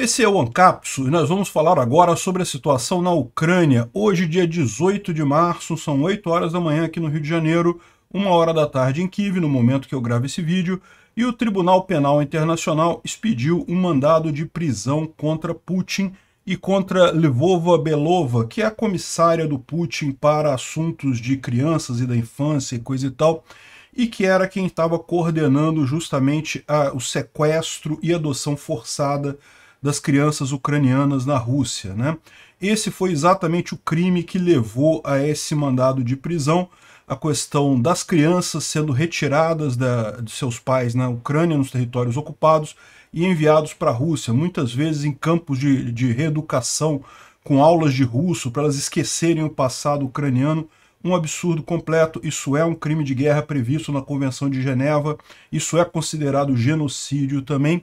Esse é o AnCapsu e nós vamos falar agora sobre a situação na Ucrânia. Hoje, dia 18 de março, são 8 horas da manhã aqui no Rio de Janeiro, 1 hora da tarde em Kiev, no momento que eu gravo esse vídeo, e o Tribunal Penal Internacional expediu um mandado de prisão contra Putin e contra Lvova Belova, que é a comissária do Putin para assuntos de crianças e da infância e coisa e tal, e que era quem estava coordenando justamente a, o sequestro e adoção forçada das crianças ucranianas na Rússia. Né? Esse foi exatamente o crime que levou a esse mandado de prisão, a questão das crianças sendo retiradas da, de seus pais na Ucrânia, nos territórios ocupados, e enviados para a Rússia, muitas vezes em campos de, de reeducação, com aulas de russo, para elas esquecerem o passado ucraniano, um absurdo completo, isso é um crime de guerra previsto na Convenção de Geneva, isso é considerado genocídio também,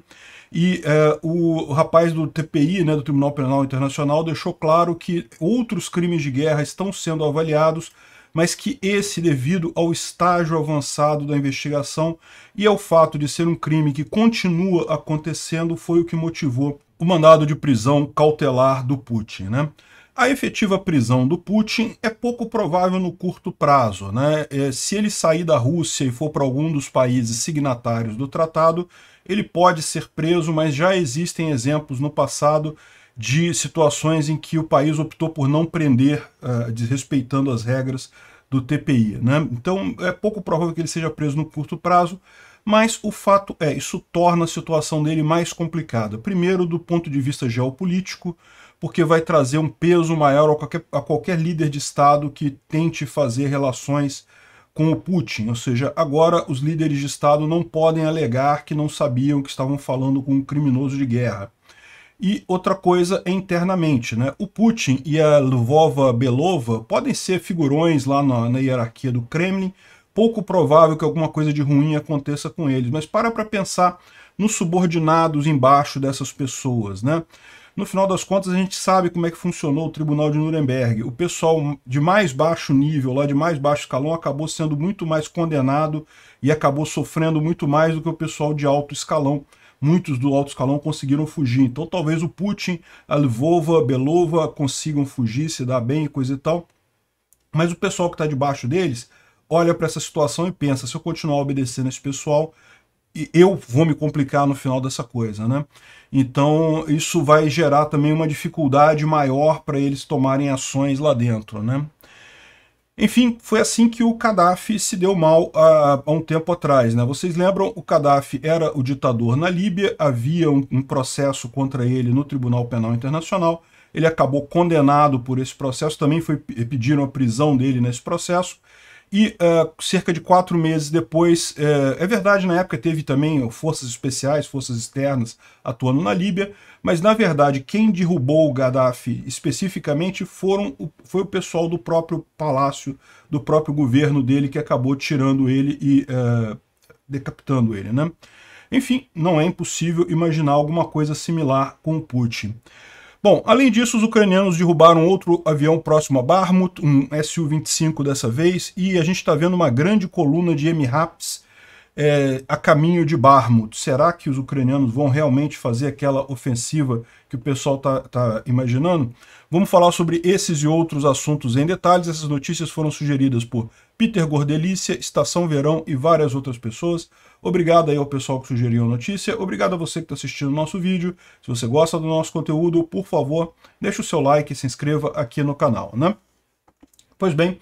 e é, o, o rapaz do TPI, né, do Tribunal Penal Internacional, deixou claro que outros crimes de guerra estão sendo avaliados, mas que esse, devido ao estágio avançado da investigação e ao fato de ser um crime que continua acontecendo, foi o que motivou o mandado de prisão cautelar do Putin. Né? A efetiva prisão do Putin é pouco provável no curto prazo. Né? É, se ele sair da Rússia e for para algum dos países signatários do tratado, ele pode ser preso, mas já existem exemplos no passado de situações em que o país optou por não prender, uh, desrespeitando as regras do TPI. Né? Então é pouco provável que ele seja preso no curto prazo, mas o fato é, isso torna a situação dele mais complicada. Primeiro, do ponto de vista geopolítico, porque vai trazer um peso maior a qualquer, a qualquer líder de Estado que tente fazer relações com o Putin. Ou seja, agora os líderes de Estado não podem alegar que não sabiam que estavam falando com um criminoso de guerra. E outra coisa é internamente, né? O Putin e a Lvova Belova podem ser figurões lá na, na hierarquia do Kremlin, pouco provável que alguma coisa de ruim aconteça com eles, mas para para pensar nos subordinados embaixo dessas pessoas, né? No final das contas, a gente sabe como é que funcionou o Tribunal de Nuremberg. O pessoal de mais baixo nível, lá de mais baixo escalão, acabou sendo muito mais condenado e acabou sofrendo muito mais do que o pessoal de alto escalão. Muitos do alto escalão conseguiram fugir. Então, talvez o Putin, a Lvova, a Belova consigam fugir, se dar bem e coisa e tal. Mas o pessoal que está debaixo deles olha para essa situação e pensa: se eu continuar obedecendo esse pessoal, eu vou me complicar no final dessa coisa, né? Então isso vai gerar também uma dificuldade maior para eles tomarem ações lá dentro, né? Enfim, foi assim que o Gaddafi se deu mal há, há um tempo atrás. Né? Vocês lembram, o Gaddafi era o ditador na Líbia, havia um, um processo contra ele no Tribunal Penal Internacional, ele acabou condenado por esse processo, também foi, pediram a prisão dele nesse processo, e uh, cerca de quatro meses depois, uh, é verdade, na época teve também forças especiais, forças externas atuando na Líbia, mas na verdade quem derrubou o Gaddafi especificamente foram o, foi o pessoal do próprio palácio, do próprio governo dele, que acabou tirando ele e uh, decapitando ele. Né? Enfim, não é impossível imaginar alguma coisa similar com o Putin. Bom, além disso, os ucranianos derrubaram outro avião próximo a Barmut, um Su-25 dessa vez, e a gente está vendo uma grande coluna de MRAPs é, a caminho de Barmut. Será que os ucranianos vão realmente fazer aquela ofensiva que o pessoal está tá imaginando? Vamos falar sobre esses e outros assuntos em detalhes. Essas notícias foram sugeridas por Peter Gordelícia, Estação Verão e várias outras pessoas. Obrigado aí ao pessoal que sugeriu a notícia. Obrigado a você que está assistindo o nosso vídeo. Se você gosta do nosso conteúdo, por favor, deixe o seu like e se inscreva aqui no canal, né? Pois bem,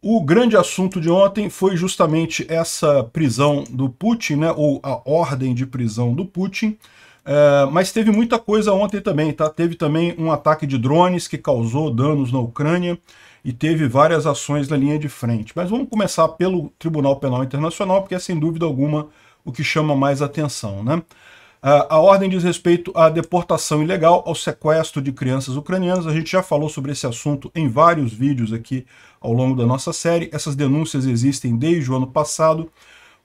o grande assunto de ontem foi justamente essa prisão do Putin, né? Ou a ordem de prisão do Putin. É, mas teve muita coisa ontem também, tá? Teve também um ataque de drones que causou danos na Ucrânia e teve várias ações na linha de frente. Mas vamos começar pelo Tribunal Penal Internacional, porque é sem dúvida alguma o que chama mais atenção. Né? A ordem diz respeito à deportação ilegal, ao sequestro de crianças ucranianas. A gente já falou sobre esse assunto em vários vídeos aqui ao longo da nossa série. Essas denúncias existem desde o ano passado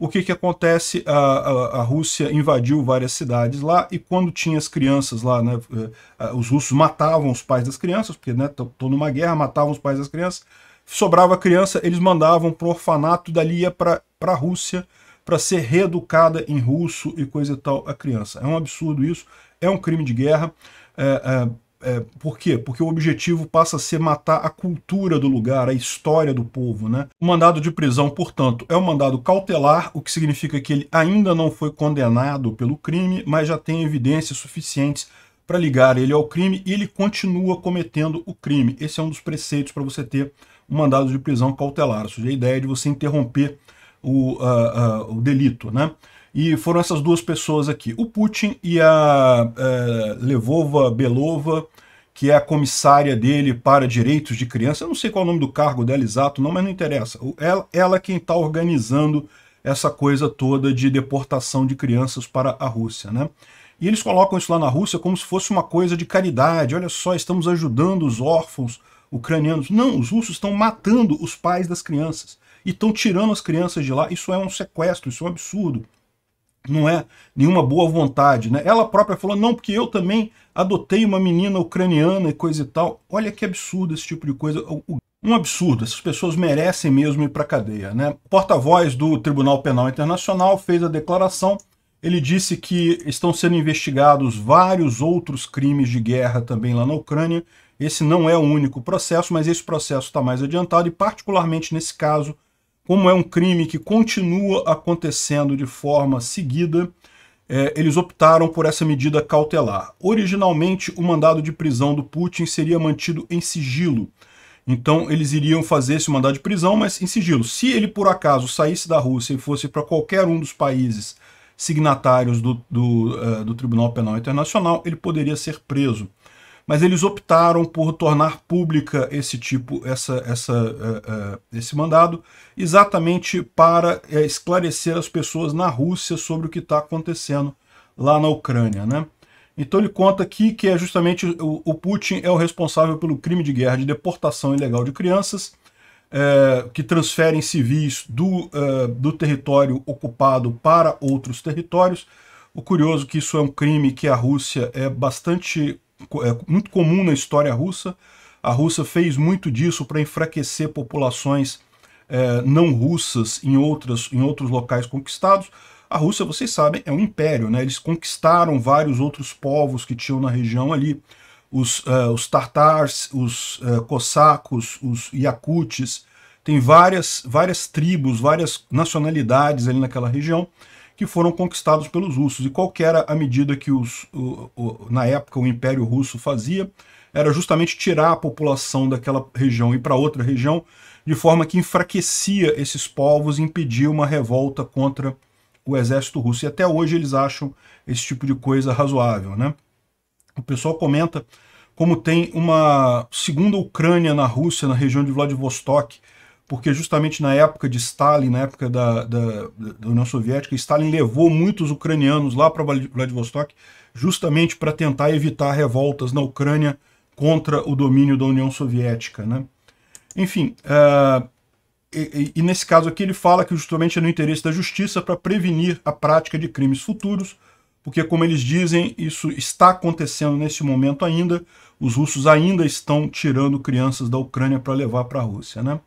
o que, que acontece? A, a, a, Rússia invadiu várias cidades lá e quando tinha as crianças lá, né, eh, eh, os russos matavam os pais das crianças, porque estão né, numa guerra, matavam os pais das crianças, sobrava criança, eles mandavam para o orfanato, dali ia para a Rússia para ser reeducada em russo e coisa e tal a criança. É um absurdo isso, é um crime de guerra. é, é, por quê? Porque o objetivo passa a ser matar a cultura do lugar, a história do povo. Né? O mandado de prisão, portanto, é um mandado cautelar, o que significa que ele ainda não foi condenado pelo crime, mas já tem evidências suficientes para ligar ele ao crime e ele continua cometendo o crime. Esse é um dos preceitos para você ter um mandado de prisão cautelar, ou seja, a ideia é de você interromper o, uh, uh, o delito. Né? E foram essas duas pessoas aqui, o Putin e a, é, Levova Belova, que é a comissária dele para direitos de criança. Eu não sei qual é o nome do cargo dela exato, não, mas não interessa. É, ela, ela é quem está organizando essa coisa toda de deportação de crianças para a Rússia, né? E eles colocam isso lá na Rússia como se fosse uma coisa de caridade. Olha só, estamos ajudando os órfãos ucranianos. Não, os russos estão matando os pais das crianças e estão tirando as crianças de lá. Isso é um sequestro, isso é um absurdo não é nenhuma boa vontade, né? Ela própria falou, não, porque eu também adotei uma menina ucraniana e coisa e tal. Olha que absurdo esse tipo de coisa. Um absurdo, essas pessoas merecem mesmo ir para cadeia, né? porta-voz do Tribunal Penal Internacional fez a declaração, ele disse que estão sendo investigados vários outros crimes de guerra também lá na Ucrânia, esse não é o único processo, mas esse processo está mais adiantado e particularmente nesse caso como é um crime que continua acontecendo de forma seguida, é, eles optaram por essa medida cautelar. Originalmente, o mandado de prisão do Putin seria mantido em sigilo. Então, eles iriam fazer esse mandado de prisão, mas em sigilo. Se ele, por acaso, saísse da Rússia e fosse para qualquer um dos países signatários do, do, uh, do Tribunal Penal Internacional, ele poderia ser preso mas eles optaram por tornar pública esse tipo, essa, essa, uh, uh, esse mandado, exatamente para uh, esclarecer as pessoas na Rússia sobre o que está acontecendo lá na Ucrânia. Né? Então ele conta aqui que é justamente o, o Putin é o responsável pelo crime de guerra de deportação ilegal de crianças, que transferem civis do, do território ocupado para outros territórios, o curioso é que isso é um crime que a Rússia é bastante é muito comum na história russa. A Rússia fez muito disso para enfraquecer populações é, não russas em, outras, em outros locais conquistados. A Rússia, vocês sabem, é um império, né? Eles conquistaram vários outros povos que tinham na região ali. Os, uh, os tartars, os uh, é, cossacos, os iacutis, tem várias, várias tribos, várias nacionalidades ali naquela região que foram conquistados pelos russos. E qual era a medida que, os, o, o, na época, o Império Russo fazia? Era justamente tirar a população daquela região e para outra região, de forma que enfraquecia esses povos e impedia uma revolta contra o exército russo. E até hoje eles acham esse tipo de coisa razoável. Né? O pessoal comenta como tem uma segunda Ucrânia na Rússia, na região de Vladivostok, porque justamente na época de Stalin, na época da, da, da União Soviética, Stalin levou muitos ucranianos lá para Vladivostok justamente para tentar evitar revoltas na Ucrânia contra o domínio da União Soviética. Né? Enfim, uh, e, e, nesse caso aqui ele fala que justamente é no interesse da justiça para prevenir a prática de crimes futuros, porque como eles dizem, isso está acontecendo nesse momento ainda, os russos ainda estão tirando crianças da Ucrânia para levar para a Rússia. Né?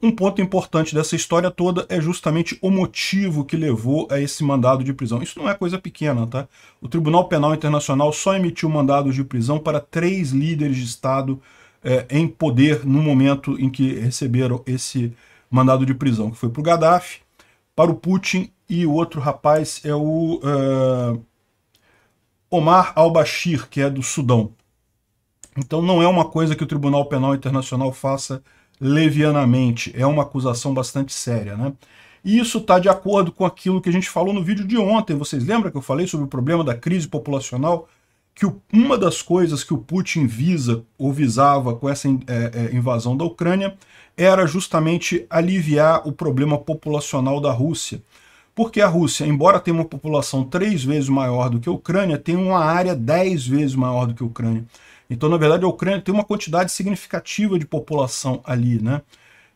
Um ponto importante dessa história toda é justamente o motivo que levou a esse mandado de prisão. Isso não é coisa pequena, tá? O Tribunal Penal Internacional só emitiu mandados de prisão para três líderes de Estado é, em poder no momento em que receberam esse mandado de prisão, que foi para o Gaddafi, para o Putin e o outro rapaz é o uh, Omar al-Bashir, que é do Sudão. Então não é uma coisa que o Tribunal Penal Internacional faça levianamente. É uma acusação bastante séria, né? E isso está de acordo com aquilo que a gente falou no vídeo de ontem. Vocês lembram que eu falei sobre o problema da crise populacional? Que o, uma das coisas que o Putin visa ou visava com essa é, é, invasão da Ucrânia era justamente aliviar o problema populacional da Rússia. Porque a Rússia, embora tenha uma população três vezes maior do que a Ucrânia, tem uma área dez vezes maior do que a Ucrânia. Então, na verdade, a Ucrânia tem uma quantidade significativa de população ali, né?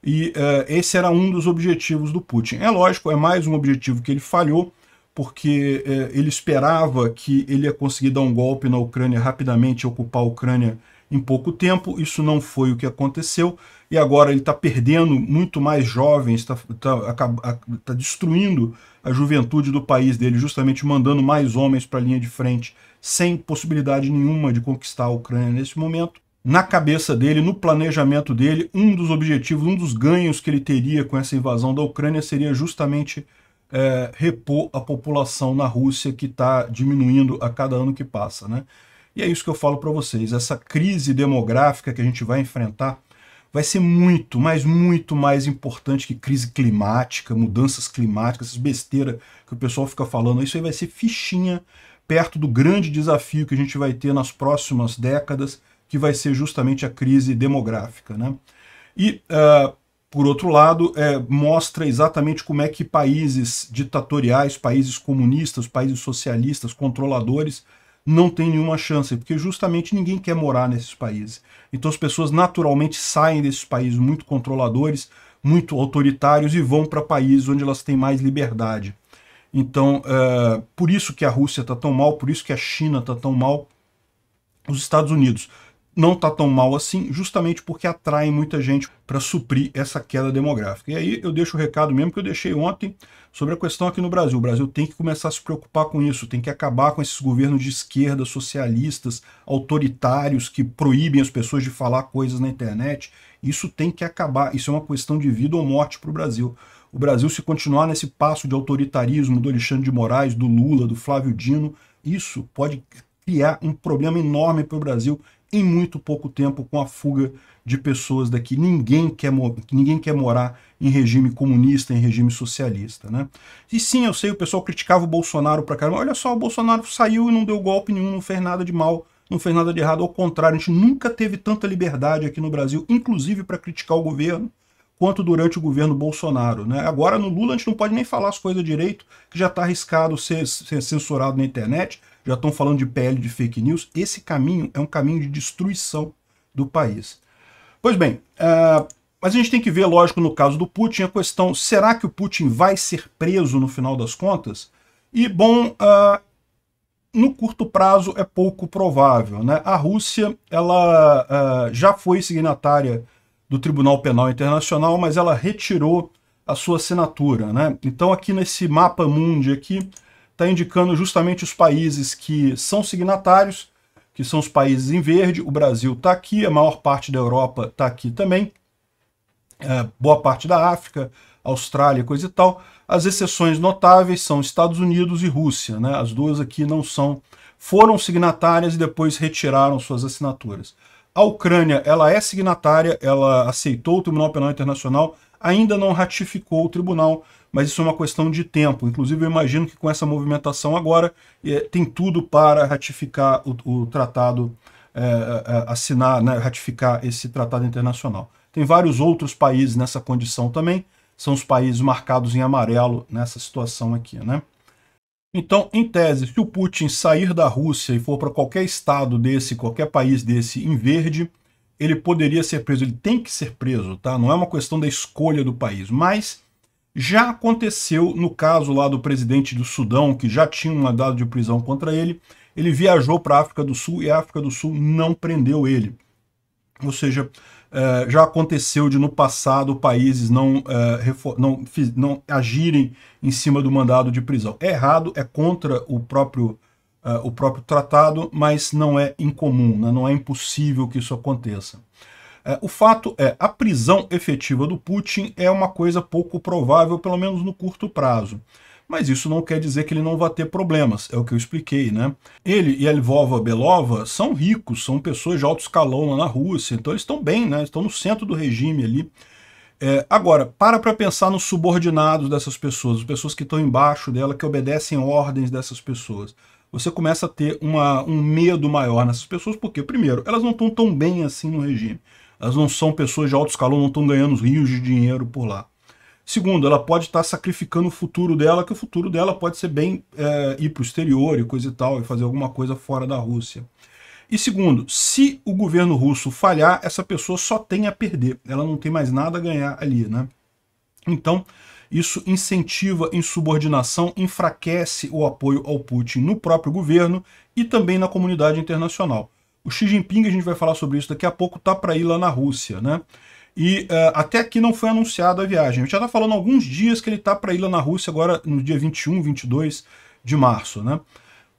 E uh, esse era um dos objetivos do Putin. É lógico, é mais um objetivo que ele falhou, porque uh, ele esperava que ele ia conseguir dar um golpe na Ucrânia rapidamente, ocupar a Ucrânia em pouco tempo. Isso não foi o que aconteceu. E agora ele está perdendo muito mais jovens, está tá, tá, tá destruindo a juventude do país dele, justamente mandando mais homens para a linha de frente sem possibilidade nenhuma de conquistar a Ucrânia nesse momento. Na cabeça dele, no planejamento dele, um dos objetivos, um dos ganhos que ele teria com essa invasão da Ucrânia seria justamente é, repor a população na Rússia que está diminuindo a cada ano que passa. Né? E é isso que eu falo para vocês, essa crise demográfica que a gente vai enfrentar vai ser muito, mas muito mais importante que crise climática, mudanças climáticas, essas besteiras que o pessoal fica falando. Isso aí vai ser fichinha perto do grande desafio que a gente vai ter nas próximas décadas, que vai ser justamente a crise demográfica. Né? E, uh, por outro lado, é, mostra exatamente como é que países ditatoriais, países comunistas, países socialistas, controladores, não tem nenhuma chance, porque justamente ninguém quer morar nesses países. Então as pessoas naturalmente saem desses países muito controladores, muito autoritários e vão para países onde elas têm mais liberdade. Então, é, por isso que a Rússia está tão mal, por isso que a China está tão mal, os Estados Unidos não está tão mal assim, justamente porque atraem muita gente para suprir essa queda demográfica. E aí eu deixo o recado mesmo que eu deixei ontem sobre a questão aqui no Brasil. O Brasil tem que começar a se preocupar com isso, tem que acabar com esses governos de esquerda, socialistas, autoritários, que proíbem as pessoas de falar coisas na internet. Isso tem que acabar, isso é uma questão de vida ou morte para o Brasil. O Brasil, se continuar nesse passo de autoritarismo do Alexandre de Moraes, do Lula, do Flávio Dino, isso pode criar um problema enorme para o Brasil em muito pouco tempo com a fuga de pessoas daqui. Ninguém quer, ninguém quer morar em regime comunista, em regime socialista. Né? E sim, eu sei, o pessoal criticava o Bolsonaro para caramba. Olha só, o Bolsonaro saiu e não deu golpe nenhum, não fez nada de mal, não fez nada de errado. Ao contrário, a gente nunca teve tanta liberdade aqui no Brasil, inclusive para criticar o governo quanto durante o governo Bolsonaro. Né? Agora, no Lula, a gente não pode nem falar as coisas direito, que já está arriscado ser, ser censurado na internet, já estão falando de PL de fake news. Esse caminho é um caminho de destruição do país. Pois bem, uh, mas a gente tem que ver, lógico, no caso do Putin, a questão: será que o Putin vai ser preso no final das contas? E, bom, uh, no curto prazo é pouco provável. Né? A Rússia ela uh, já foi signatária do Tribunal Penal Internacional, mas ela retirou a sua assinatura. Né? Então aqui nesse mapa mundi aqui está indicando justamente os países que são signatários, que são os países em verde, o Brasil está aqui, a maior parte da Europa está aqui também, é, boa parte da África, Austrália, coisa e tal. As exceções notáveis são Estados Unidos e Rússia, né? As duas aqui não são, foram signatárias e depois retiraram suas assinaturas. A Ucrânia, ela é signatária, ela aceitou o Tribunal Penal Internacional, ainda não ratificou o tribunal, mas isso é uma questão de tempo. Inclusive, eu imagino que com essa movimentação agora, é, tem tudo para ratificar o, o tratado, é, assinar, né, ratificar esse tratado internacional. Tem vários outros países nessa condição também, são os países marcados em amarelo nessa situação aqui, né? Então, em tese, se o Putin sair da Rússia e for para qualquer estado desse, qualquer país desse em verde, ele poderia ser preso, ele tem que ser preso, tá? Não é uma questão da escolha do país, mas já aconteceu no caso lá do presidente do Sudão, que já tinha um mandado de prisão contra ele, ele viajou para a África do Sul e a África do Sul não prendeu ele. Ou seja, é, já aconteceu de no passado países não, uh, não, não, agirem em cima do mandado de prisão. É errado, é contra o próprio, uh, o próprio tratado, mas não é incomum, né? não é impossível que isso aconteça. o fato é, a prisão efetiva do Putin é uma coisa pouco provável, pelo menos no curto prazo mas isso não quer dizer que ele não vá ter problemas, é o que eu expliquei, né? Ele e a Lvova Belova são ricos, são pessoas de alto escalão lá na Rússia, então eles estão bem, né? Estão no centro do regime ali. É, agora, para para pensar nos subordinados dessas pessoas, as pessoas que estão embaixo dela, que obedecem ordens dessas pessoas. Você começa a ter uma, um medo maior nessas pessoas, porque, primeiro, elas não estão tão bem assim no regime. Elas não são pessoas de alto escalão, não estão ganhando rios de dinheiro por lá. Segundo, ela pode estar tá sacrificando o futuro dela, que o futuro dela pode ser bem é, ir para o exterior e coisa e tal, e fazer alguma coisa fora da Rússia. E segundo, se o governo russo falhar, essa pessoa só tem a perder, ela não tem mais nada a ganhar ali, né? Então, isso incentiva insubordinação, enfraquece o apoio ao Putin no próprio governo e também na comunidade internacional. O Xi Jinping, a gente vai falar sobre isso daqui a pouco, tá para ir lá na Rússia, né? E uh, até aqui não foi anunciada a viagem. A gente já está falando alguns dias que ele está para ir lá na Rússia, agora no dia 21, 22 de março. Né?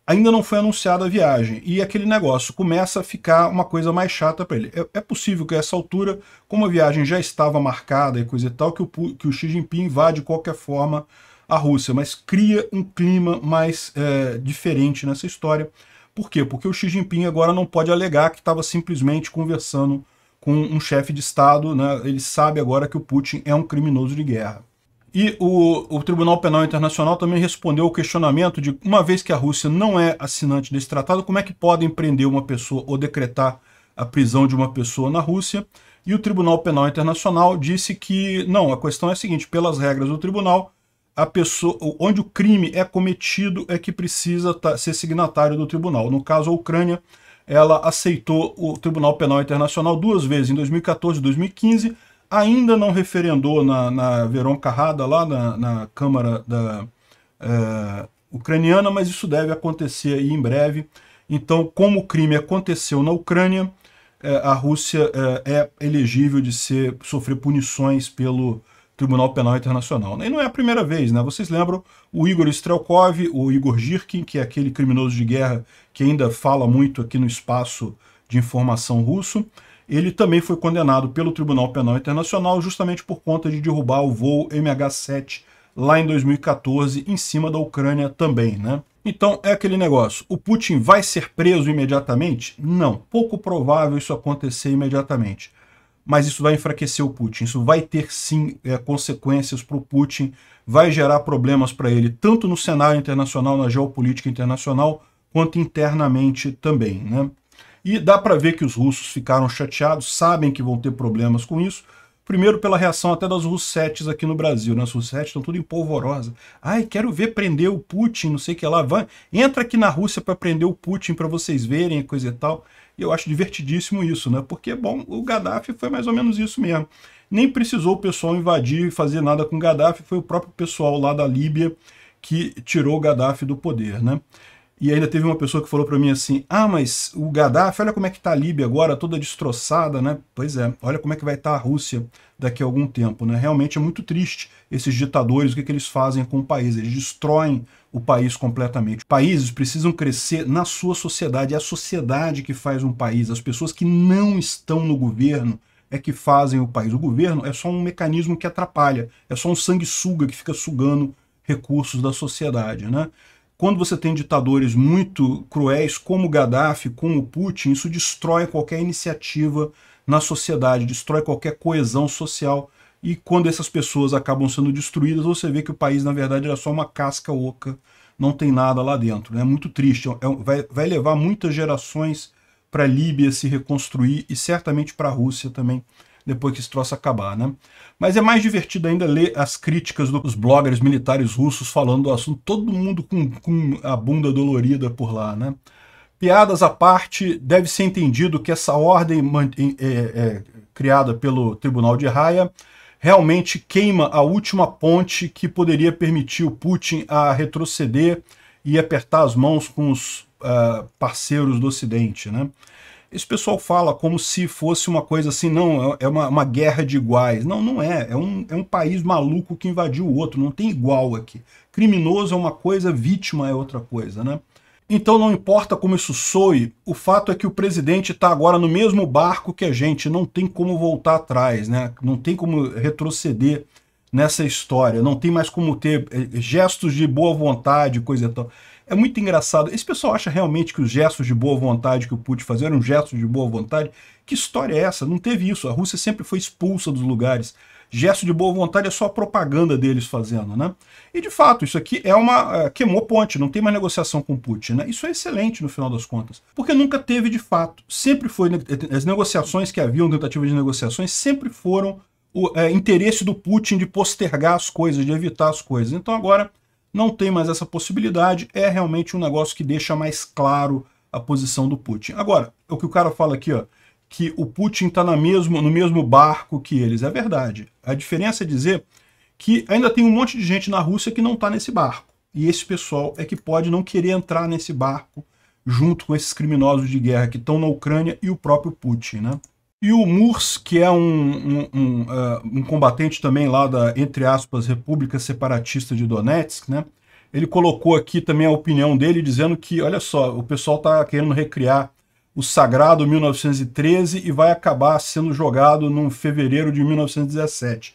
Ainda não foi anunciada a viagem. E aquele negócio começa a ficar uma coisa mais chata para ele. É, é, possível que a essa altura, como a viagem já estava marcada e coisa e tal, que o, que o Xi Jinping vá de qualquer forma à Rússia, mas cria um clima mais é, diferente nessa história. Por quê? Porque o Xi Jinping agora não pode alegar que estava simplesmente conversando com um chefe de Estado, né, ele sabe agora que o Putin é um criminoso de guerra. E o, o, Tribunal Penal Internacional também respondeu ao questionamento de, uma vez que a Rússia não é assinante desse tratado, como é que podem prender uma pessoa ou decretar a prisão de uma pessoa na Rússia? E o Tribunal Penal Internacional disse que, não, a questão é a seguinte, pelas regras do tribunal, a pessoa, onde o crime é cometido é que precisa tá, ser signatário do tribunal. No caso, a Ucrânia ela aceitou o Tribunal Penal Internacional duas vezes, em 2014 e 2015, ainda não referendou na, na Veron Carrada, lá na, na Câmara da, é, Ucraniana, mas isso deve acontecer aí em breve. Então, como o crime aconteceu na Ucrânia, é, a Rússia é, é elegível de ser, sofrer punições pelo, Tribunal Penal Internacional. E não é a primeira vez, né? Vocês lembram o Igor Strelkov, o Igor Girkin, que é aquele criminoso de guerra que ainda fala muito aqui no espaço de informação russo. Ele também foi condenado pelo Tribunal Penal Internacional justamente por conta de derrubar o voo MH7 lá em 2014 em cima da Ucrânia também, né? Então é aquele negócio, o Putin vai ser preso imediatamente? Não, pouco provável isso acontecer imediatamente mas isso vai enfraquecer o Putin. Isso vai ter sim é, consequências para o Putin, vai gerar problemas para ele, tanto no cenário internacional, na geopolítica internacional, quanto internamente também. Né? E dá para ver que os russos ficaram chateados, sabem que vão ter problemas com isso. Primeiro pela reação até das russetes aqui no Brasil, né? As russetes estão tudo em polvorosa. Ai, quero ver prender o Putin, não sei o que lá. Vai, entra aqui na Rússia para prender o Putin para vocês verem, coisa e tal. E eu acho divertidíssimo isso, né? Porque, bom, o Gaddafi foi mais ou menos isso mesmo. Nem precisou o pessoal invadir e fazer nada com o Gaddafi, foi o próprio pessoal lá da Líbia que tirou o Gaddafi do poder, né? E ainda teve uma pessoa que falou para mim assim, ah, mas o Gaddafi, olha como é que tá a Líbia agora, toda destroçada, né? Pois é, olha como é que vai estar tá a Rússia daqui a algum tempo, né? Realmente é muito triste esses ditadores, o que, que eles fazem com o país? Eles destroem o país completamente. Países precisam crescer na sua sociedade, é a sociedade que faz um país, as pessoas que não estão no governo é que fazem o país. O governo é só um mecanismo que atrapalha, é só um sanguessuga que fica sugando recursos da sociedade, né? Quando você tem ditadores muito cruéis, como Gaddafi, como Putin, isso destrói qualquer iniciativa na sociedade, destrói qualquer coesão social e quando essas pessoas acabam sendo destruídas, você vê que o país, na verdade, era só uma casca oca, não tem nada lá dentro. Né? É né? muito triste, é, vai, vai levar muitas gerações para a Líbia se reconstruir e certamente para a Rússia também, depois que esse troço acabar. Né? Mas é mais divertido ainda ler as críticas dos bloggers militares russos falando do assunto, todo mundo com, com a bunda dolorida por lá. Né? Piadas à parte, deve ser entendido que essa ordem é, é, criada pelo Tribunal de Raia realmente queima a última ponte que poderia permitir o Putin a retroceder e apertar as mãos com os uh, parceiros do Ocidente, né? Esse pessoal fala como se fosse uma coisa assim, não, é, é uma, uma guerra de iguais. Não, não é. É um, é um país maluco que invadiu o outro, não tem igual aqui. Criminoso é uma coisa, vítima é outra coisa, né? Então não importa como isso soe, o fato é que o presidente está agora no mesmo barco que a gente, não tem como voltar atrás, né? não tem como retroceder nessa história, não tem mais como ter eh, gestos de boa vontade, coisa e tal. É muito engraçado. Esse pessoal acha realmente que os gestos de boa vontade que o Putin fazia eram gestos de boa vontade? Que história é essa? Não teve isso. A Rússia sempre foi expulsa dos lugares gesto de boa vontade é só a propaganda deles fazendo, né? E de fato, isso aqui é uma. É, queimou ponte, não tem mais negociação com Putin, né? Isso é excelente no final das contas, porque nunca teve de fato. Sempre foi. Eh, as negociações que haviam, tentativas de negociações, sempre foram o é, interesse do Putin de postergar as coisas, de evitar as coisas. Então agora não tem mais essa possibilidade, é realmente um negócio que deixa mais claro a posição do Putin. Agora, o que o cara fala aqui, ó que o Putin está mesmo, no mesmo barco que eles. É verdade. A diferença é dizer que ainda tem um monte de gente na Rússia que não está nesse barco. E esse pessoal é que pode não querer entrar nesse barco junto com esses criminosos de guerra que estão na Ucrânia e o próprio Putin, né? E o Murs, que é um, um, um, uh, um, combatente também lá da, entre aspas, República Separatista de Donetsk, né? Ele colocou aqui também a opinião dele, dizendo que, olha só, o pessoal está querendo recriar o Sagrado 1913 e vai acabar sendo jogado no fevereiro de 1917.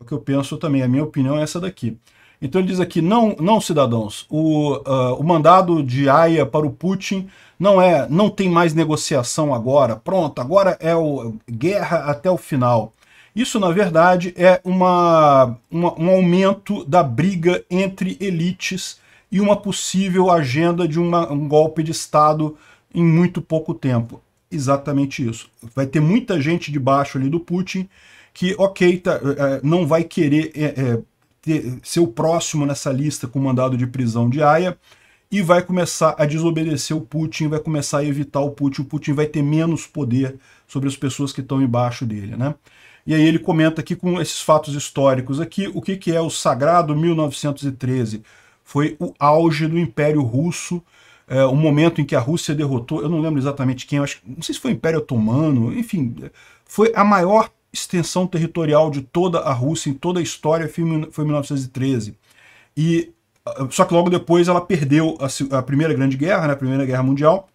É o que eu penso também, a minha opinião é essa daqui. Então ele diz aqui, não, não cidadãos, o, uh, o mandado de aya para o Putin não é, não tem mais negociação agora, pronto, agora é o, guerra até o final. Isso, na verdade, é uma, uma um aumento da briga entre elites e uma possível agenda de uma, um golpe de Estado em muito pouco tempo. Exatamente isso. Vai ter muita gente debaixo ali do Putin que, ok, tá, é, é, não vai querer é, é, ter, ser o próximo nessa lista com mandado de prisão de Haia e vai começar a desobedecer o Putin, vai começar a evitar o Putin. O Putin vai ter menos poder sobre as pessoas que estão embaixo dele, né? E aí ele comenta aqui com esses fatos históricos aqui, o que, que é o sagrado 1913? Foi o auge do Império Russo, é, o momento em que a Rússia derrotou, eu não lembro exatamente quem, acho, não sei se foi o Império Otomano, enfim, foi a maior extensão territorial de toda a Rússia em toda a história foi em 1913. E, ah, só que logo depois ela perdeu a, a Primeira Grande Guerra, né, a Primeira Guerra Mundial,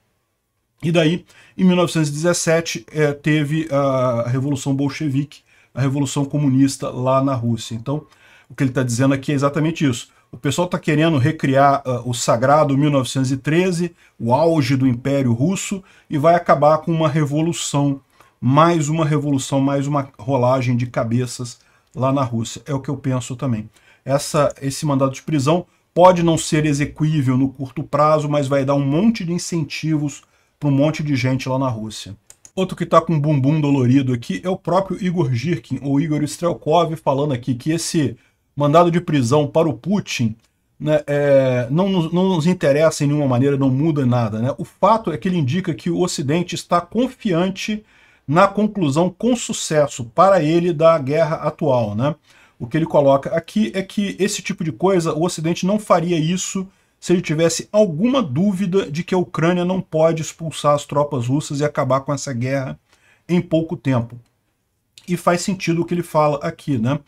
e daí, em 1917, é, teve a Revolução Bolchevique, a Revolução Comunista lá na Rússia. Então, o que ele está dizendo aqui é exatamente isso. O pessoal está querendo recriar uh, o sagrado 1913, o auge do Império Russo, e vai acabar com uma revolução, mais uma revolução, mais uma rolagem de cabeças lá na Rússia. É o que eu penso também. Essa, esse mandado de prisão pode não ser execuível no curto prazo, mas vai dar um monte de incentivos para um monte de gente lá na Rússia. Outro que está com um bumbum dolorido aqui é o próprio Igor Girkin, ou Igor Strelkov, falando aqui que esse mandado de prisão para o Putin né, é, não, não, nos interessa em nenhuma maneira, não muda nada. Né? O fato é que ele indica que o Ocidente está confiante na conclusão com sucesso para ele da guerra atual. Né? O que ele coloca aqui é que esse tipo de coisa, o Ocidente não faria isso se ele tivesse alguma dúvida de que a Ucrânia não pode expulsar as tropas russas e acabar com essa guerra em pouco tempo. E faz sentido o que ele fala aqui. Né?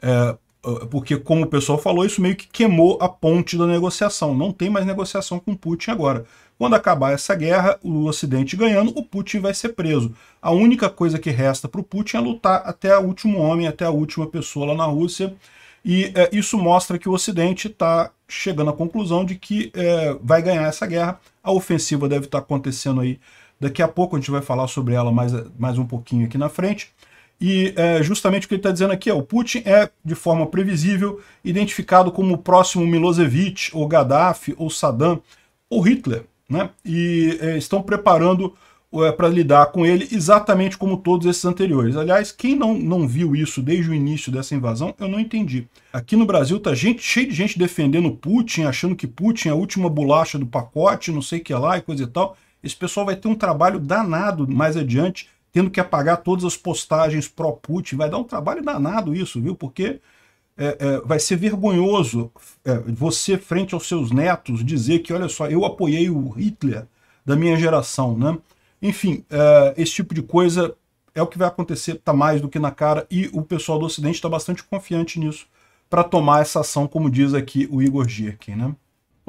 É, ah, porque, como o pessoal falou, isso meio que queimou a ponte da negociação. Não tem mais negociação com Putin agora. Quando acabar essa guerra, o Ocidente ganhando, o Putin vai ser preso. A única coisa que resta para o Putin é lutar até o último homem, até a última pessoa lá na Rússia. E é, isso mostra que o Ocidente está chegando à conclusão de que é, vai ganhar essa guerra. A ofensiva deve estar tá acontecendo aí daqui a pouco, a gente vai falar sobre ela mais, mais um pouquinho aqui na frente. E é, justamente o que ele está dizendo aqui é o Putin é, de forma previsível, identificado como o próximo Milosevic, ou Gaddafi, ou Saddam, ou Hitler. Né? E é, estão preparando é, para lidar com ele exatamente como todos esses anteriores. Aliás, quem não, não viu isso desde o início dessa invasão, eu não entendi. Aqui no Brasil tá gente, cheio de gente defendendo Putin, achando que Putin é a última bolacha do pacote, não sei o que lá e coisa e tal. Esse pessoal vai ter um trabalho danado mais adiante tendo que apagar todas as postagens pró-Putin. Vai dar um trabalho danado isso, viu? Porque é, é, vai ser vergonhoso é, você, frente aos seus netos, dizer que, olha só, eu apoiei o Hitler da minha geração, né? Enfim, é, esse tipo de coisa é o que vai acontecer, tá mais do que na cara, e o pessoal do Ocidente está bastante confiante nisso para tomar essa ação, como diz aqui o Igor Girkin, né?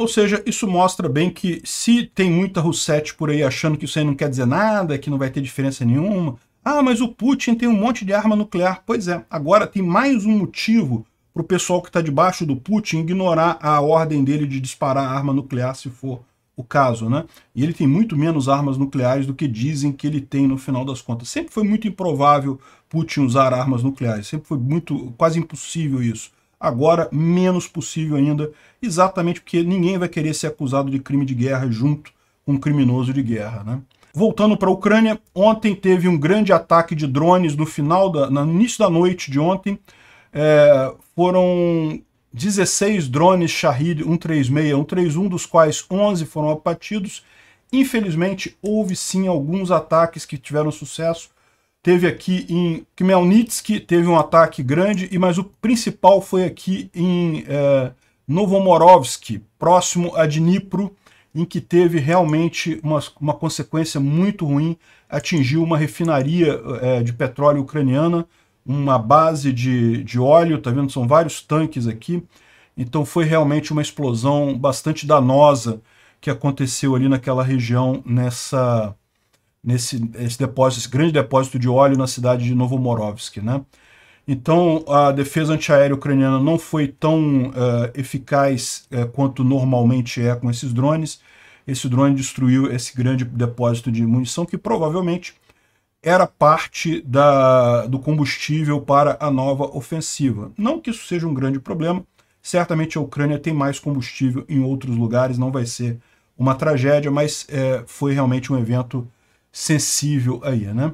Ou seja, isso mostra bem que se tem muita Roussetti por aí achando que isso aí não quer dizer nada, que não vai ter diferença nenhuma, ah, mas o Putin tem um monte de arma nuclear. Pois é, agora tem mais um motivo para o pessoal que está debaixo do Putin ignorar a ordem dele de disparar arma nuclear se for o caso, né? E ele tem muito menos armas nucleares do que dizem que ele tem no final das contas. Sempre foi muito improvável Putin usar armas nucleares, sempre foi muito quase impossível isso agora menos possível ainda, exatamente porque ninguém vai querer ser acusado de crime de guerra junto com um criminoso de guerra. Né? Voltando para a Ucrânia, ontem teve um grande ataque de drones no final da, no início da noite de ontem. É, foram 16 drones Shahid 136, 131, dos quais 11 foram abatidos. Infelizmente, houve sim alguns ataques que tiveram sucesso, teve aqui em Khmelnytsk, teve um ataque grande, e mas o principal foi aqui em é, eh, Novomorovsk, próximo a Dnipro, em que teve realmente uma, uma consequência muito ruim, atingiu uma refinaria é, de petróleo ucraniana, uma base de, de óleo, tá vendo? São vários tanques aqui. Então foi realmente uma explosão bastante danosa que aconteceu ali naquela região nessa, nesse esse depósito, esse grande depósito de óleo na cidade de Novomorovsk, né? Então, a defesa antiaérea ucraniana não foi tão uh, eficaz uh, quanto normalmente é com esses drones. Esse drone destruiu esse grande depósito de munição, que provavelmente era parte da, do combustível para a nova ofensiva. Não que isso seja um grande problema, certamente a Ucrânia tem mais combustível em outros lugares, não vai ser uma tragédia, mas é, foi realmente um evento sensível aí, né?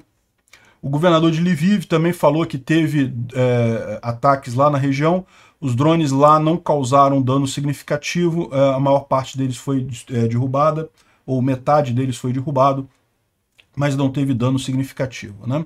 O governador de Lviv também falou que teve é, ataques lá na região. Os drones lá não causaram dano significativo, é, a maior parte deles foi é, derrubada, ou metade deles foi derrubado, mas não teve dano significativo, né?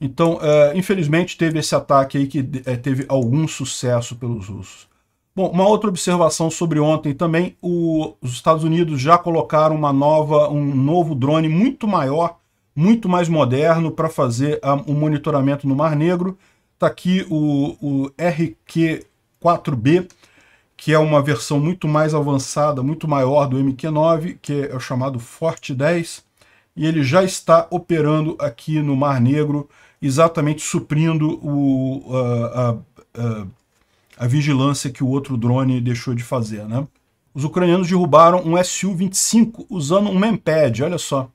Então, é, infelizmente, teve esse ataque aí que é, teve algum sucesso pelos russos. Bom, uma outra observação sobre ontem também, o, os Estados Unidos já colocaram uma nova, um novo drone muito maior, muito mais moderno para fazer o um monitoramento no Mar Negro. Está aqui o, o RQ-4B, que é uma versão muito mais avançada, muito maior do MQ-9, que é o chamado Forte 10, e ele já está operando aqui no Mar Negro, exatamente suprindo o... Uh, uh, uh, a vigilância que o outro drone deixou de fazer, né? Os ucranianos derrubaram um Su-25 usando um mempad, olha só.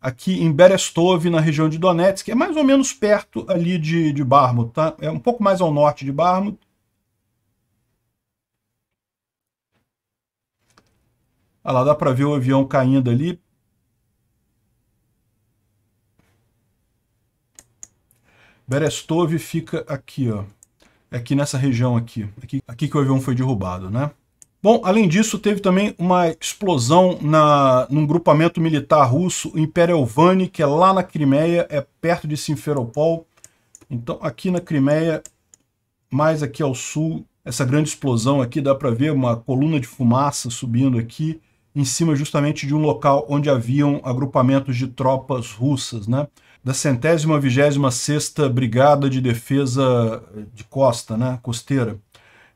Aqui em Berestov, na região de Donetsk, é mais ou menos perto ali de, de Barmut, tá? É um pouco mais ao norte de Barmut. Olha lá, dá para ver o avião caindo ali. Berestov fica aqui, ó aqui é nessa região aqui. Aqui, aqui que o avião foi derrubado, né? Bom, além disso, teve também uma explosão na, num grupamento militar russo, o império Vani, que é lá na Crimeia, é perto de Simferopol. Então, aqui na Crimeia, mais aqui ao sul, essa grande explosão aqui, dá para ver uma coluna de fumaça subindo aqui, em cima justamente de um local onde haviam agrupamentos de tropas russas, né? da centésima vigésima sexta Brigada de Defesa de Costa, né, costeira.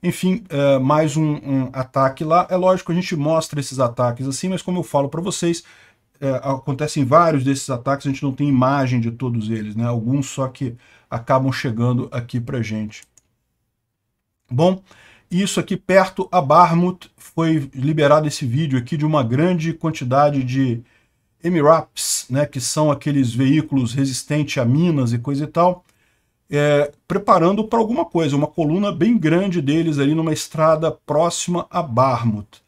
Enfim, é, mais um, um, ataque lá. É lógico, a gente mostra esses ataques assim, mas como eu falo para vocês, é, acontecem vários desses ataques, a gente não tem imagem de todos eles, né? Alguns só que acabam chegando aqui para gente. Bom, isso aqui perto a Barmut foi liberado esse vídeo aqui de uma grande quantidade de MRAPs, né, que são aqueles veículos resistentes a minas e coisa e tal, é, preparando para alguma coisa, uma coluna bem grande deles ali numa estrada próxima a Barmouth.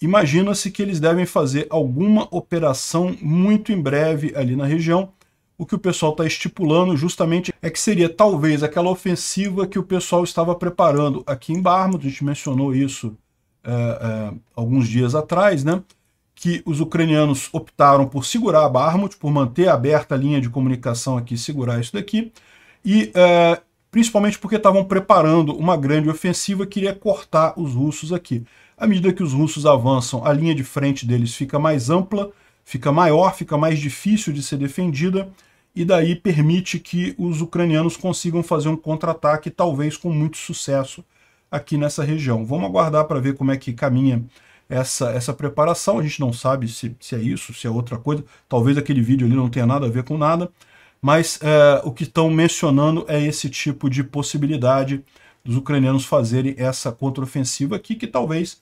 Imagina-se que eles devem fazer alguma operação muito em breve ali na região. O que o pessoal está estipulando justamente é que seria talvez aquela ofensiva que o pessoal estava preparando aqui em Barmouth, a gente mencionou isso é, é, alguns dias atrás, né? que os ucranianos optaram por segurar a Barmut, por manter aberta a linha de comunicação aqui, segurar isso daqui, e é, principalmente porque estavam preparando uma grande ofensiva que iria cortar os russos aqui. À medida que os russos avançam, a linha de frente deles fica mais ampla, fica maior, fica mais difícil de ser defendida, e daí permite que os ucranianos consigam fazer um contra-ataque, talvez com muito sucesso, aqui nessa região. Vamos aguardar para ver como é que caminha essa, essa preparação. A gente não sabe se, se é isso, se é outra coisa. Talvez aquele vídeo ali não tenha nada a ver com nada. Mas é, o que estão mencionando é esse tipo de possibilidade dos ucranianos fazerem essa contraofensiva aqui, que talvez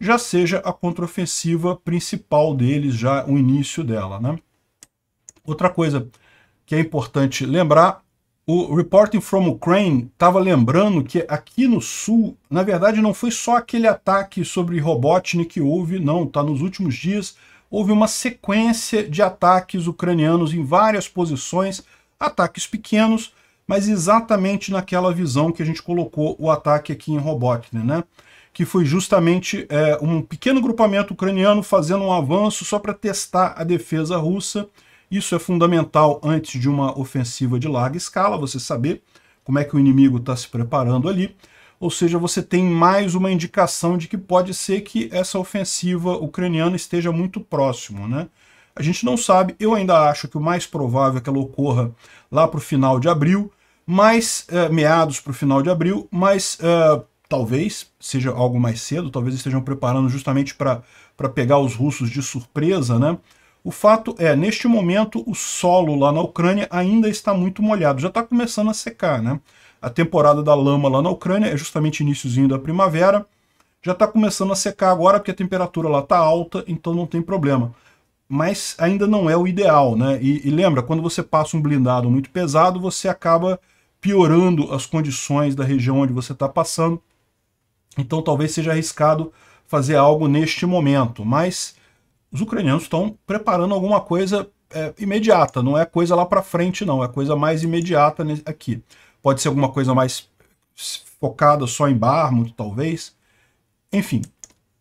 já seja a contraofensiva principal deles, já o início dela. Né? Outra coisa que é importante lembrar o Reporting from Ukraine estava lembrando que aqui no Sul, na verdade, não foi só aquele ataque sobre Robotnik que houve, não, está Nos últimos dias houve uma sequência de ataques ucranianos em várias posições, ataques pequenos, mas exatamente naquela visão que a gente colocou o ataque aqui em Robotnik, né? Que foi justamente é, um pequeno grupamento ucraniano fazendo um avanço só para testar a defesa russa, isso é fundamental antes de uma ofensiva de larga escala, você saber como é que o inimigo está se preparando ali. Ou seja, você tem mais uma indicação de que pode ser que essa ofensiva ucraniana esteja muito próximo, né? A gente não sabe, eu ainda acho que o mais provável é que ela ocorra lá para o final de abril, mais eh, meados para o final de abril, mas eh, talvez seja algo mais cedo, talvez estejam preparando justamente para pegar os russos de surpresa, né? O fato é, neste momento, o solo lá na Ucrânia ainda está muito molhado, já está começando a secar, né? A temporada da lama lá na Ucrânia é justamente iníciozinho da primavera, já está começando a secar agora porque a temperatura lá está alta, então não tem problema. Mas ainda não é o ideal, né? E, e lembra, quando você passa um blindado muito pesado, você acaba piorando as condições da região onde você está passando, então talvez seja arriscado fazer algo neste momento, mas os ucranianos estão preparando alguma coisa é, imediata, não é coisa lá para frente, não, é coisa mais imediata aqui. Pode ser alguma coisa mais focada só em Barmut, talvez. Enfim,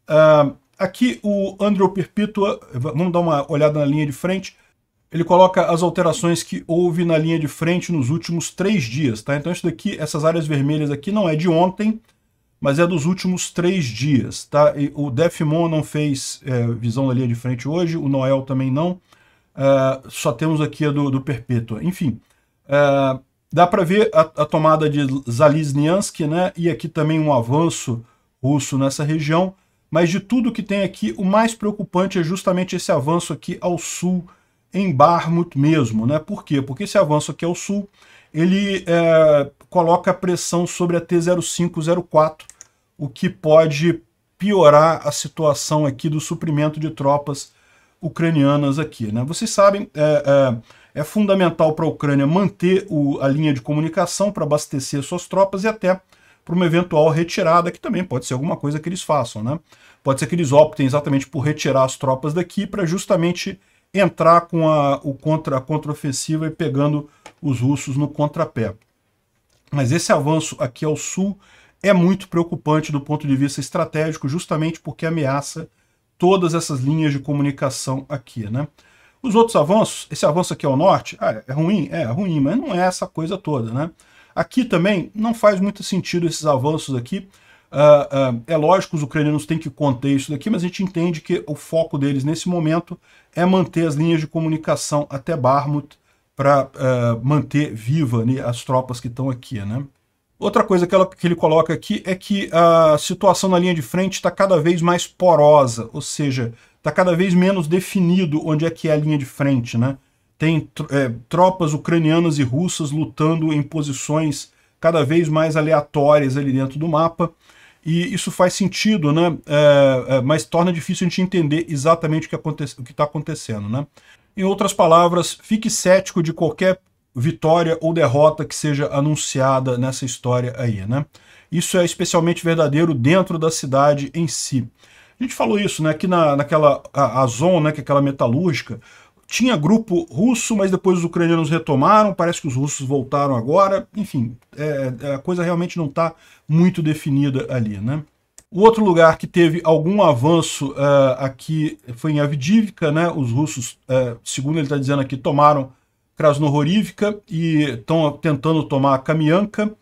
uh, aqui o Andrew Perpito, vamos dar uma olhada na linha de frente, ele coloca as alterações que houve na linha de frente nos últimos três dias, tá? Então isso daqui, essas áreas vermelhas aqui não é de ontem, mas é dos últimos três dias, tá? E o Defmon não fez é, visão da linha de frente hoje, o Noel também não. Uh, só temos aqui a do, do Perpétua. Enfim, uh, dá para ver a, a, tomada de Zaliznyansky, né? E aqui também um avanço russo nessa região. Mas de tudo que tem aqui, o mais preocupante é justamente esse avanço aqui ao sul, em Barmut mesmo, né? Por quê? Porque esse avanço aqui ao sul, ele é, coloca pressão sobre a T0504, o que pode piorar a situação aqui do suprimento de tropas ucranianas aqui. Né? Vocês sabem, é, é, é fundamental para a Ucrânia manter o, a linha de comunicação para abastecer suas tropas e até para uma eventual retirada, que também pode ser alguma coisa que eles façam. Né? Pode ser que eles optem exatamente por retirar as tropas daqui para justamente entrar com a, o contra, a contraofensiva e pegando os russos no contrapé. Mas esse avanço aqui ao sul é muito preocupante do ponto de vista estratégico, justamente porque ameaça todas essas linhas de comunicação aqui, né? Os outros avanços, esse avanço aqui ao norte, ah, é ruim? É, é ruim, mas não é essa coisa toda, né? Aqui também não faz muito sentido esses avanços aqui. Uh, uh, é lógico, os ucranianos têm que conter isso daqui, mas a gente entende que o foco deles nesse momento é manter as linhas de comunicação até Barmut para uh, ah, manter viva né, as tropas que estão aqui, né? Outra coisa que, ela, que, ele coloca aqui é que a situação na linha de frente está cada vez mais porosa, ou seja, está cada vez menos definido onde é que é a linha de frente. Né? Tem é, tropas ucranianas e russas lutando em posições cada vez mais aleatórias ali dentro do mapa, e isso faz sentido, né? É, é, mas torna difícil a gente entender exatamente o que está acontecendo. Né? Em outras palavras, fique cético de qualquer vitória ou derrota que seja anunciada nessa história aí, né? Isso é especialmente verdadeiro dentro da cidade em si. A gente falou isso, né? Aqui na, naquela a, a Zon, né? Que é aquela metalúrgica, tinha grupo russo, mas depois os ucranianos retomaram, parece que os russos voltaram agora, enfim, é, é a coisa realmente não está muito definida ali, né? O outro lugar que teve algum avanço uh, aqui foi em Avdivka, né? Os russos, uh, segundo ele está dizendo aqui, tomaram Krasnohorivka e estão tentando tomar a Kamianka.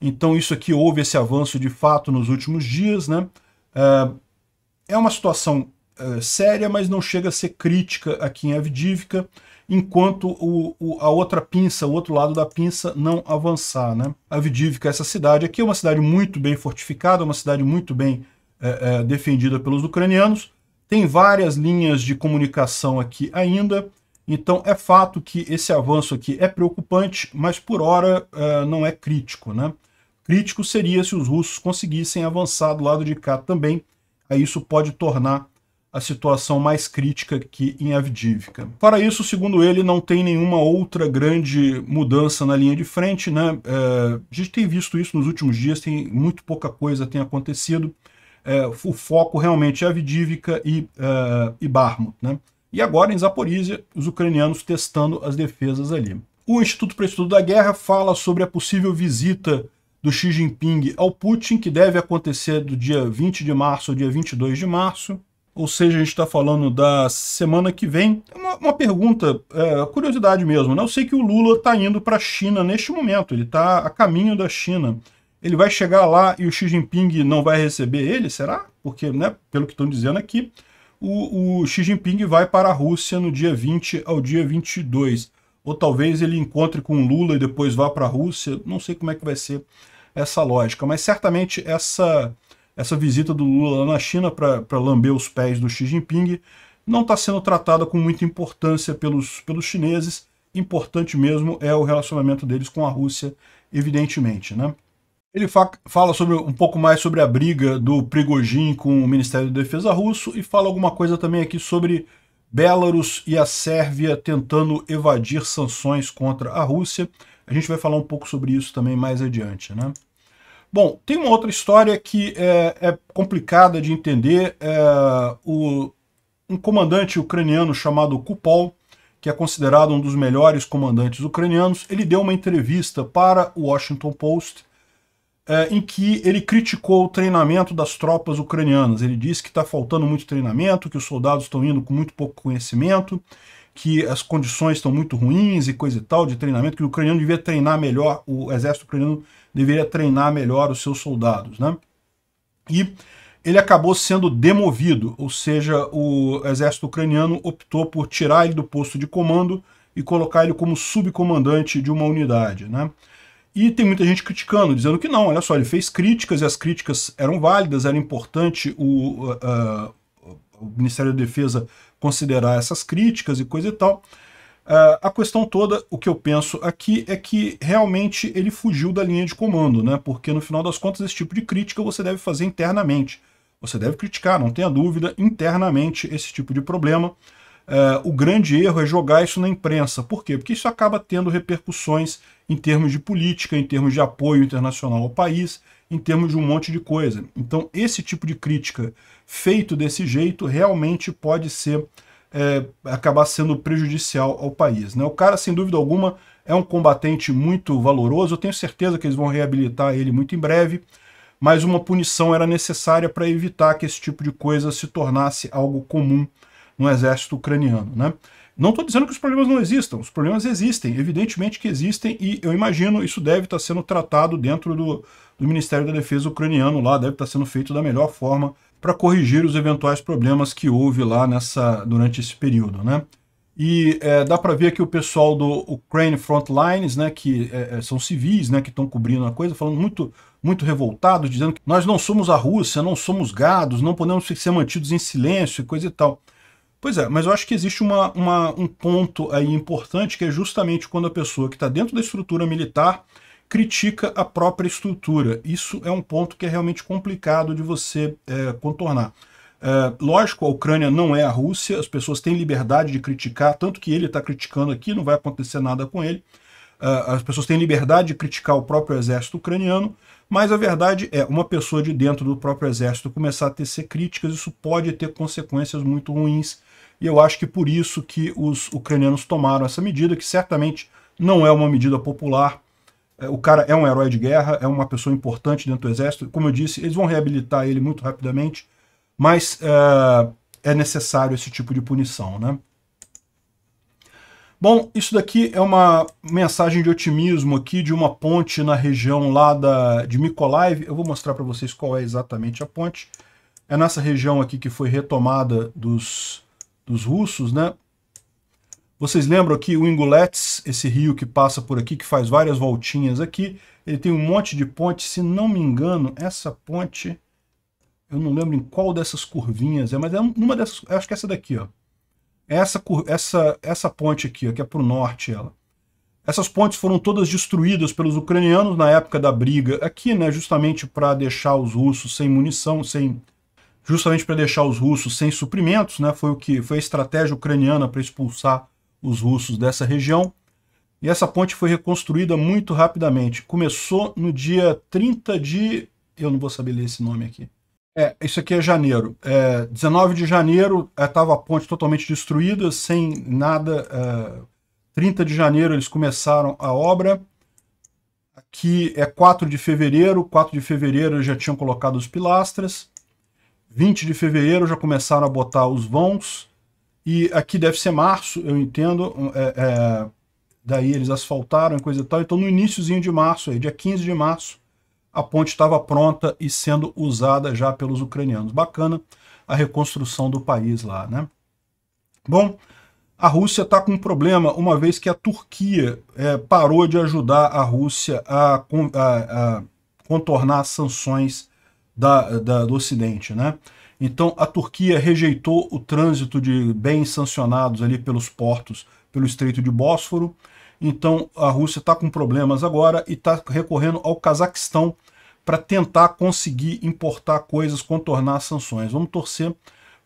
Então isso aqui houve esse avanço de fato nos últimos dias, né? É, é uma situação é, séria, mas não chega a ser crítica aqui em Avdivka, enquanto o, o, a outra pinça, o outro lado da pinça, não avançar. Né? Avdivka, essa cidade aqui, é uma cidade muito bem fortificada, uma cidade muito bem é, é, defendida pelos ucranianos, tem várias linhas de comunicação aqui ainda, então é fato que esse avanço aqui é preocupante, mas por hora uh, não é crítico. Né? Crítico seria se os russos conseguissem avançar do lado de cá também, aí isso pode tornar a situação mais crítica aqui em Avdivka. Para isso, segundo ele, não tem nenhuma outra grande mudança na linha de frente. Né? É, a gente tem visto isso nos últimos dias, tem muito pouca coisa tem acontecido. É, o foco realmente é Avdivka e, e Barmut. Né? E agora em Zaporizhia, os ucranianos testando as defesas ali. O Instituto para Estudo da Guerra fala sobre a possível visita do Xi Jinping ao Putin, que deve acontecer do dia 20 de março ao dia 22 de março. Ou seja, a gente está falando da semana que vem. Uma, uma pergunta, é, curiosidade mesmo. Né? Eu sei que o Lula está indo para a China neste momento, ele está a caminho da China. Ele vai chegar lá e o Xi Jinping não vai receber ele, será? Porque, né, pelo que estão dizendo aqui, o, o Xi Jinping vai para a Rússia no dia 20 ao dia 22. Ou talvez ele encontre com Lula e depois vá para a Rússia. Não sei como é que vai ser essa lógica. Mas certamente essa, essa visita do Lula na China para lamber os pés do Xi Jinping não está sendo tratada com muita importância pelos, pelos chineses. Importante mesmo é o relacionamento deles com a Rússia, evidentemente. Né? Ele fa fala sobre um pouco mais sobre a briga do Prigojin com o Ministério da Defesa russo e fala alguma coisa também aqui sobre Belarus e a Sérvia tentando evadir sanções contra a Rússia. A gente vai falar um pouco sobre isso também mais adiante, né? Bom, tem uma outra história que é, é complicada de entender. É, o, um comandante ucraniano chamado Kupol, que é considerado um dos melhores comandantes ucranianos, ele deu uma entrevista para o Washington Post é, em que ele criticou o treinamento das tropas ucranianas. Ele disse que está faltando muito treinamento, que os soldados estão indo com muito pouco conhecimento, que as condições estão muito ruins e coisa e tal de treinamento, que o ucraniano devia treinar melhor, o exército ucraniano deveria treinar melhor os seus soldados. Né? E ele acabou sendo demovido, ou seja, o exército ucraniano optou por tirar ele do posto de comando e colocar ele como subcomandante de uma unidade. Né? E tem muita gente criticando, dizendo que não, olha só, ele fez críticas e as críticas eram válidas, era importante o, uh, o Ministério da Defesa considerar essas críticas e coisa e tal. Uh, a questão toda, o que eu penso aqui, é que realmente ele fugiu da linha de comando, né? porque no final das contas esse tipo de crítica você deve fazer internamente. Você deve criticar, não tenha dúvida, internamente esse tipo de problema. Uh, o grande erro é jogar isso na imprensa. Por quê? Porque isso acaba tendo repercussões em termos de política, em termos de apoio internacional ao país, em termos de um monte de coisa. Então, esse tipo de crítica feito desse jeito realmente pode ser é, acabar sendo prejudicial ao país. Né? O cara, sem dúvida alguma, é um combatente muito valoroso, eu tenho certeza que eles vão reabilitar ele muito em breve, mas uma punição era necessária para evitar que esse tipo de coisa se tornasse algo comum no exército ucraniano. Né? Não estou dizendo que os problemas não existam, os problemas existem, evidentemente que existem, e eu imagino isso deve estar tá sendo tratado dentro do, do Ministério da Defesa ucraniano lá, deve estar tá sendo feito da melhor forma para corrigir os eventuais problemas que houve lá nessa, durante esse período. Né? E é, dá para ver que o pessoal do Ukraine Frontlines, né, que é, é, são civis, né, que estão cobrindo a coisa, falando muito, muito revoltados, dizendo que nós não somos a Rússia, não somos gados, não podemos ser mantidos em silêncio e coisa e tal. Pois é, mas eu acho que existe uma, uma, um ponto aí importante que é justamente quando a pessoa que está dentro da estrutura militar critica a própria estrutura. Isso é um ponto que é realmente complicado de você é, contornar. É, lógico, a Ucrânia não é a Rússia, as pessoas têm liberdade de criticar, tanto que ele está criticando aqui, não vai acontecer nada com ele. É, as pessoas têm liberdade de criticar o próprio exército ucraniano, mas a verdade é, uma pessoa de dentro do próprio exército começar a tecer críticas, isso pode ter consequências muito ruins, e eu acho que por isso que os ucranianos tomaram essa medida, que certamente não é uma medida popular. É, o cara é um herói de guerra, é uma pessoa importante dentro do exército. Como eu disse, eles vão reabilitar ele muito rapidamente, mas é, é necessário esse tipo de punição, né? Bom, isso daqui é uma mensagem de otimismo aqui de uma ponte na região lá da, de Mykolaiv. Eu vou mostrar para vocês qual é exatamente a ponte. É nessa região aqui que foi retomada dos dos russos, né? Vocês lembram aqui o Ingulets, esse rio que passa por aqui, que faz várias voltinhas aqui. Ele tem um monte de ponte, se não me engano, essa ponte, eu não lembro em qual dessas curvinhas é, mas é uma dessas, acho que é essa daqui, ó. Essa, essa, essa ponte aqui, ó, que é para o norte ela. Essas pontes foram todas destruídas pelos ucranianos na época da briga aqui, né, justamente para deixar os russos sem munição, sem justamente para deixar os russos sem suprimentos, né? Foi o que foi a estratégia ucraniana para expulsar os russos dessa região. E essa ponte foi reconstruída muito rapidamente. Começou no dia 30 de, eu não vou saber ler esse nome aqui. É, isso aqui é janeiro. É, 19 de janeiro estava é, a ponte totalmente destruída, sem nada. É, 30 de janeiro eles começaram a obra. Aqui é 4 de fevereiro. 4 de fevereiro já tinham colocado os pilastras. 20 de fevereiro já começaram a botar os vãos, e aqui deve ser março, eu entendo, é, é, daí eles asfaltaram e coisa e tal, então no iníciozinho de março, aí, dia 15 de março, a ponte estava pronta e sendo usada já pelos ucranianos. Bacana a reconstrução do país lá, né? Bom, a Rússia está com um problema, uma vez que a Turquia é, parou de ajudar a Rússia a, a, a contornar as sanções da, da, do Ocidente, né? Então a Turquia rejeitou o trânsito de bens sancionados ali pelos portos, pelo Estreito de Bósforo. Então a Rússia está com problemas agora e está recorrendo ao Cazaquistão para tentar conseguir importar coisas, contornar as sanções. Vamos torcer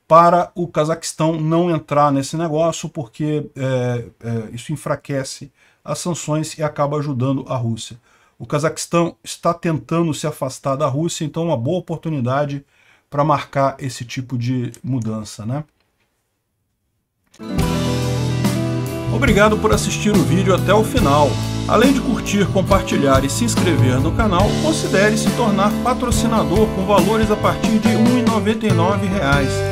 para o Cazaquistão não entrar nesse negócio, porque é, é, isso enfraquece as sanções e acaba ajudando a Rússia. O Cazaquistão está tentando se afastar da Rússia, então é uma boa oportunidade para marcar esse tipo de mudança. Né? Obrigado por assistir o vídeo até o final. Além de curtir, compartilhar e se inscrever no canal, considere se tornar patrocinador com valores a partir de R$ 1,99